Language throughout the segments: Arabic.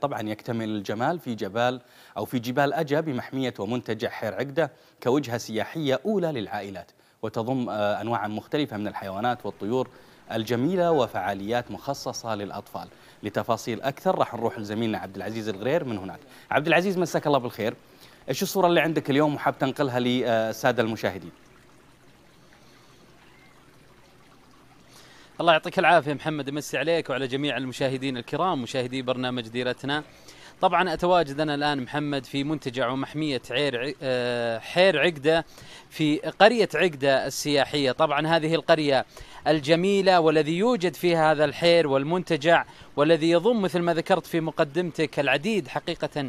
طبعا يكتمل الجمال في جبال أو في جبال أجا بمحمية ومنتجع حير عقدة كوجهة سياحية أولى للعائلات وتضم آه، انواعا مختلفة من الحيوانات والطيور الجميلة وفعاليات مخصصة للأطفال لتفاصيل أكثر راح نروح لزميلنا عبد العزيز الغرير من هناك عبد العزيز مساك الله بالخير إيش الصورة اللي عندك اليوم وحاب تنقلها للسادة آه، المشاهدين الله يعطيك العافية محمد امسي عليك وعلى جميع المشاهدين الكرام مشاهدي برنامج ديرتنا طبعا اتواجد انا الان محمد في منتجع ومحميه عير آه، حير عقده في قريه عقده السياحيه، طبعا هذه القريه الجميله والذي يوجد فيها هذا الحير والمنتجع والذي يضم مثل ما ذكرت في مقدمتك العديد حقيقه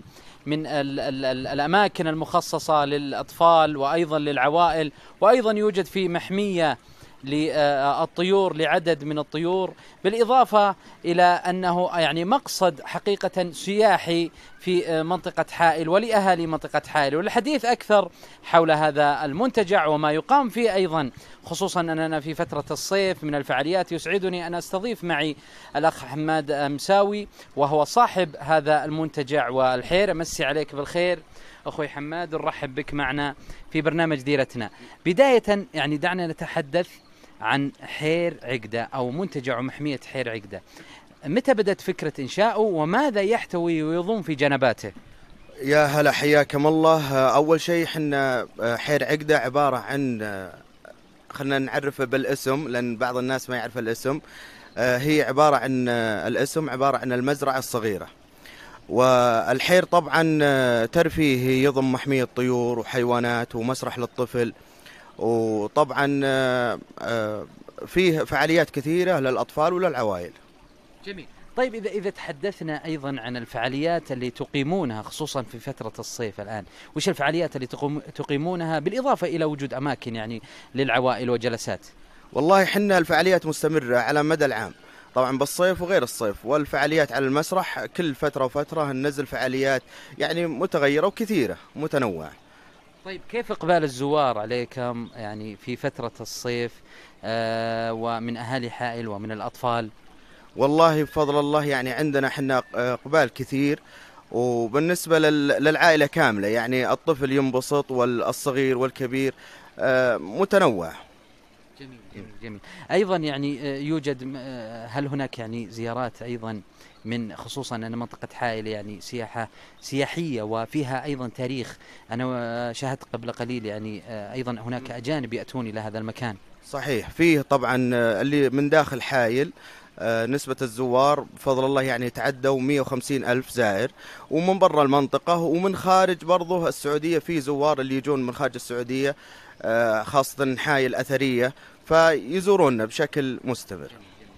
من الـ الـ الـ الاماكن المخصصه للاطفال وايضا للعوائل وايضا يوجد في محميه للطيور لعدد من الطيور بالإضافة إلى أنه يعني مقصد حقيقة سياحي في منطقة حائل ولأهالي منطقة حائل والحديث أكثر حول هذا المنتجع وما يقام فيه أيضا خصوصا أننا في فترة الصيف من الفعاليات يسعدني أن أستضيف معي الأخ حماد مساوي وهو صاحب هذا المنتجع والحير أمسي عليك بالخير اخوي حماد نرحب بك معنا في برنامج ديرتنا بدايه يعني دعنا نتحدث عن حير عقدة أو منتجع ومحمية حير عقدة متى بدأت فكرة إنشاؤه وماذا يحتوي ويضم في جنباته؟ يا هلا حياكم الله أول شيء حنا آه، حير عقدة عبارة عن آه، خلنا نعرفه بالاسم لأن بعض الناس ما يعرف الاسم آه، هي عبارة عن الاسم عبارة عن المزرعة الصغيرة والحير طبعا ترفيهي يضم محمية طيور وحيوانات ومسرح للطفل وطبعا آه، آه، فيه فعاليات كثيره للاطفال وللعوائل. جميل. طيب اذا اذا تحدثنا ايضا عن الفعاليات اللي تقيمونها خصوصا في فتره الصيف الان، وش الفعاليات اللي تقيمونها بالاضافه الى وجود اماكن يعني للعوائل وجلسات؟ والله حنا الفعاليات مستمره على مدى العام. طبعا بالصيف وغير الصيف والفعاليات على المسرح كل فتره وفتره ننزل فعاليات يعني متغيره وكثيره متنوعه طيب كيف اقبال الزوار عليكم يعني في فتره الصيف آه ومن اهالي حائل ومن الاطفال؟ والله بفضل الله يعني عندنا احنا آه، اقبال كثير وبالنسبة للعائلة كاملة يعني الطفل ينبسط والصغير والكبير آه، متنوع جميل جميل, جميل. ايضا يعني آه، يوجد آه، هل هناك يعني زيارات ايضا من خصوصا ان منطقه حائل يعني سياحه سياحيه وفيها ايضا تاريخ انا آه، شاهدت قبل قليل يعني ايضا هناك اجانب ياتون الى هذا المكان صحيح فيه طبعا اللي من داخل حائل آه، نسبة الزوار بفضل الله يعني تعدوا 150 ألف زائر ومن برا المنطقة ومن خارج برضه السعودية في زوار اللي يجون من خارج السعودية آه، خاصة النحاية الأثرية فيزورونا بشكل مستمر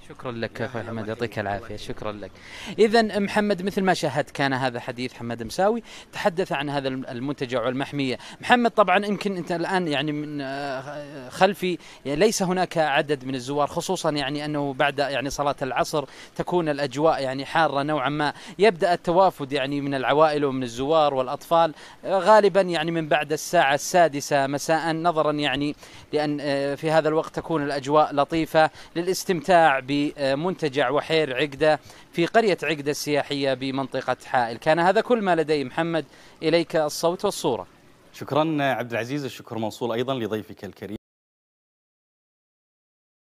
شكرا لك اخوي محمد يعطيك العافيه شكرا لك اذا محمد مثل ما شاهدت كان هذا حديث محمد مساوي تحدث عن هذا المنتجع والمحميه محمد طبعا يمكن انت الان يعني من آه، خلفي يعني ليس هناك عدد من الزوار خصوصا يعني انه بعد يعني صلاه العصر تكون الاجواء يعني حاره نوعا ما يبدا التوافد يعني من العوائل ومن الزوار والاطفال آه، غالبا يعني من بعد الساعه السادسه مساء نظرا يعني لان آه، في هذا الوقت تكون الاجواء لطيفه للاستمتاع ب بمنتجع وحير عقدة في قرية عقدة السياحية بمنطقة حائل كان هذا كل ما لدي محمد إليك الصوت والصورة شكرا عبد العزيز الشكر موصول أيضا لضيفك الكريم